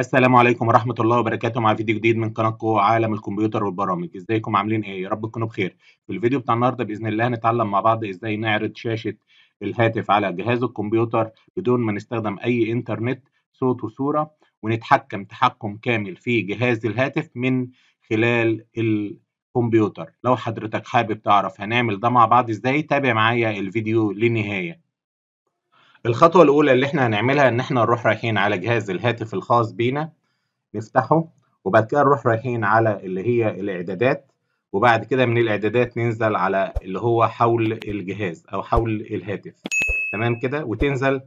السلام عليكم ورحمة الله وبركاته مع فيديو جديد من قناة عالم الكمبيوتر والبرامج، ازيكم عاملين ايه؟ يا رب تكونوا بخير. في الفيديو بتاع النهارده بإذن الله هنتعلم مع بعض ازاي نعرض شاشة الهاتف على جهاز الكمبيوتر بدون ما نستخدم أي إنترنت صوت وصورة ونتحكم تحكم كامل في جهاز الهاتف من خلال الكمبيوتر. لو حضرتك حابب تعرف هنعمل ده مع بعض ازاي تابع معايا الفيديو للنهاية. الخطوة الأولى اللي احنا هنعملها إن احنا نروح رايحين على جهاز الهاتف الخاص بينا نفتحه وبعد كده نروح رايحين على اللي هي الإعدادات وبعد كده من الإعدادات ننزل على اللي هو حول الجهاز أو حول الهاتف تمام كده وتنزل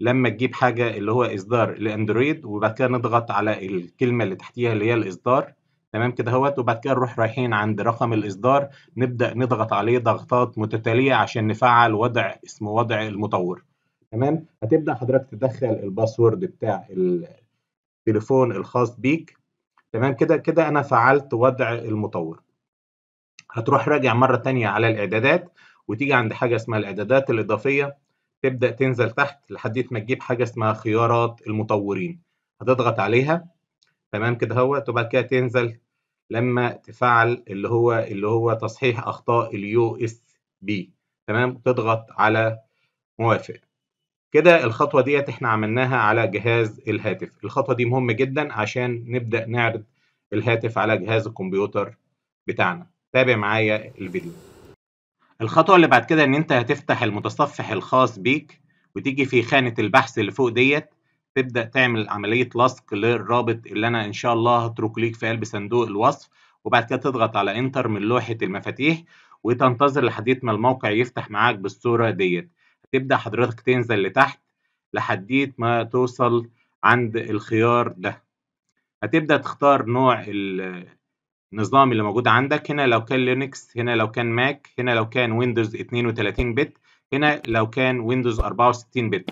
لما تجيب حاجة اللي هو إصدار لأندرويد وبعد كده نضغط على الكلمة اللي تحتيها اللي هي الإصدار تمام كده اهوت وبعد كده نروح رايحين عند رقم الإصدار نبدأ نضغط عليه ضغطات متتالية عشان نفعل وضع اسمه وضع المطور تمام هتبدا حضرتك تدخل الباسورد بتاع التليفون الخاص بيك تمام كده كده انا فعلت وضع المطور هتروح راجع مره تانية على الاعدادات وتيجي عند حاجه اسمها الاعدادات الاضافيه تبدا تنزل تحت لحد ما تجيب حاجه اسمها خيارات المطورين هتضغط عليها تمام كده هو وبعد كده تنزل لما تفعل اللي هو اللي هو تصحيح اخطاء اليو اس بي تمام تضغط على موافق كده الخطوة ديت احنا عملناها على جهاز الهاتف الخطوة دي مهمة جدا عشان نبدأ نعرض الهاتف على جهاز الكمبيوتر بتاعنا تابع معايا الفيديو الخطوة اللي بعد كده ان انت هتفتح المتصفح الخاص بيك وتيجي في خانة البحث اللي فوق ديت تبدأ تعمل عملية لصق للرابط اللي انا ان شاء الله هتركه ليك في قلب صندوق الوصف وبعد كده تضغط على انتر من لوحة المفاتيح وتنتظر لحد ما الموقع يفتح معاك بالصورة ديت تبدأ حضرتك تنزل لتحت لحديت ما توصل عند الخيار ده هتبدأ تختار نوع النظام اللي موجود عندك هنا لو كان لينكس هنا لو كان ماك هنا لو كان ويندوز 32 بت هنا لو كان ويندوز 64 بت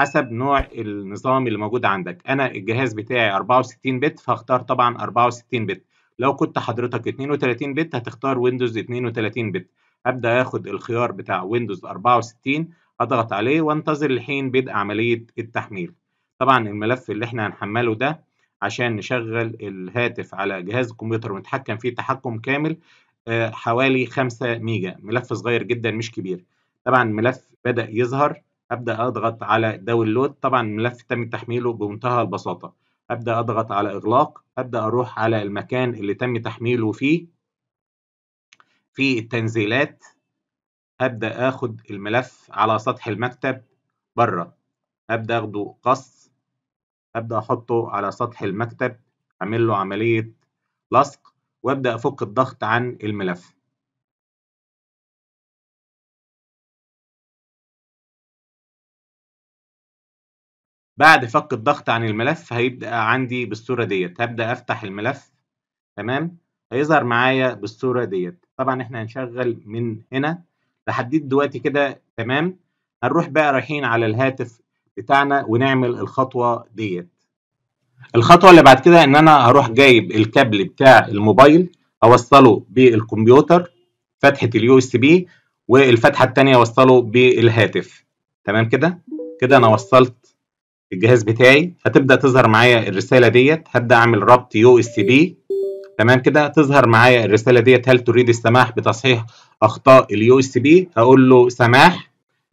حسب نوع النظام اللي موجود عندك انا الجهاز بتاعي 64 بت فاختار طبعا 64 بت لو كنت حضرتك 32 بت هتختار ويندوز 32 بت هبدا اخد الخيار بتاع ويندوز 64 اضغط عليه وانتظر الحين بدء عملية التحميل طبعا الملف اللي احنا هنحمله ده عشان نشغل الهاتف على جهاز الكمبيوتر ونتحكم فيه تحكم كامل آه، حوالي 5 ميجا ملف صغير جدا مش كبير طبعا الملف بدأ يظهر أبدأ أضغط على داونلود طبعا الملف تم تحميله بمنتهى البساطة أبدأ أضغط على إغلاق أبدأ أروح على المكان اللي تم تحميله فيه في التنزيلات هبدأ آخد الملف على سطح المكتب بره هبدأ أخده قص هبدأ أحطه على سطح المكتب أعمل له عملية لصق وأبدأ أفك الضغط عن الملف بعد فك الضغط عن الملف هيبدأ عندي بالصورة ديت هبدأ أفتح الملف تمام هيظهر معايا بالصورة ديت طبعا احنا هنشغل من هنا لحديت دلوقتي كده تمام هنروح بقى رايحين على الهاتف بتاعنا ونعمل الخطوه ديت الخطوه اللي بعد كده ان انا هروح جايب الكابل بتاع الموبايل اوصله بالكمبيوتر فتحه اليو اس بي والفتحه الثانيه اوصله بالهاتف تمام كده كده انا وصلت الجهاز بتاعي هتبدا تظهر معايا الرساله ديت هبدا اعمل ربط يو اس بي تمام كده تظهر معايا الرساله ديت هل تريد السماح بتصحيح اخطاء اليو اس بي اقول له سماح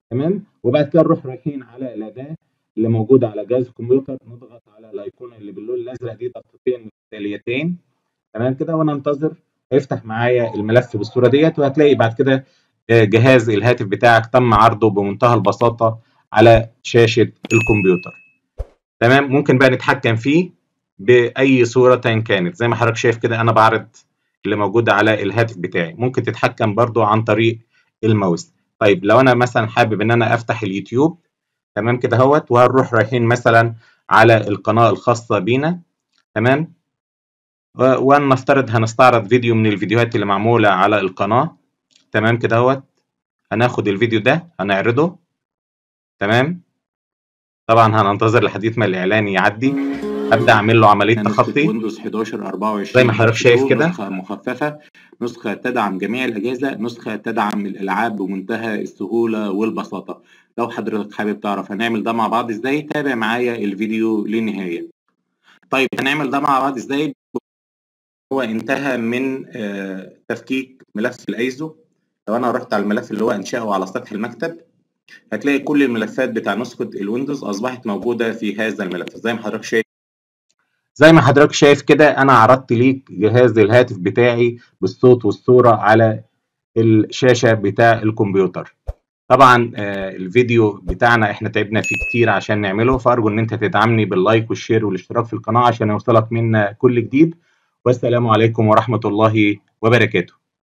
تمام وبعد كده نروح رايحين على الاداه اللي موجوده على جهاز الكمبيوتر نضغط على الايقونه اللي باللون الازرق دي ضغطتين متتاليتين تمام كده وانا انتظر هيفتح معايا الملف بالصوره ديت وهتلاقي بعد كده آه، جهاز الهاتف بتاعك تم عرضه بمنتهى البساطه على شاشه الكمبيوتر تمام ممكن بقى نتحكم فيه باي صوره كانت زي ما حضرتك شايف كده انا بعرض اللي موجود على الهاتف بتاعي ممكن تتحكم برضو عن طريق الماوس طيب لو انا مثلا حابب ان انا افتح اليوتيوب تمام كده اهوت وهنروح رايحين مثلا على القناه الخاصه بينا تمام ونفترض هنستعرض فيديو من الفيديوهات اللي معموله على القناه تمام كده اهوت هناخد الفيديو ده هنعرضه تمام طبعا هننتظر لحديث ما الاعلان يعدي ابدا اعمل له عمليه تخطي ويندوز 11 24 زي ما حضرتك شايف كده نسخه مخففه نسخه تدعم جميع الاجهزه نسخه تدعم الالعاب بمنتهى السهوله والبساطه لو حضرتك حابب تعرف هنعمل ده مع بعض ازاي تابع معايا الفيديو للنهايه طيب هنعمل ده مع بعض ازاي هو انتهى من آه، تفكيك ملف الايزو لو انا رحت على الملف اللي هو انشاه على سطح المكتب هتلاقي كل الملفات بتاع نسخه الويندوز اصبحت موجوده في هذا الملف زي ما حضرتك شايف زي ما حضرتك شايف كده انا عرضت ليك جهاز الهاتف بتاعي بالصوت والصوره على الشاشه بتاع الكمبيوتر طبعا آه، الفيديو بتاعنا احنا تعبنا فيه كتير عشان نعمله فارجو ان انت تدعمني باللايك والشير والاشتراك في القناه عشان يوصلك منا كل جديد والسلام عليكم ورحمه الله وبركاته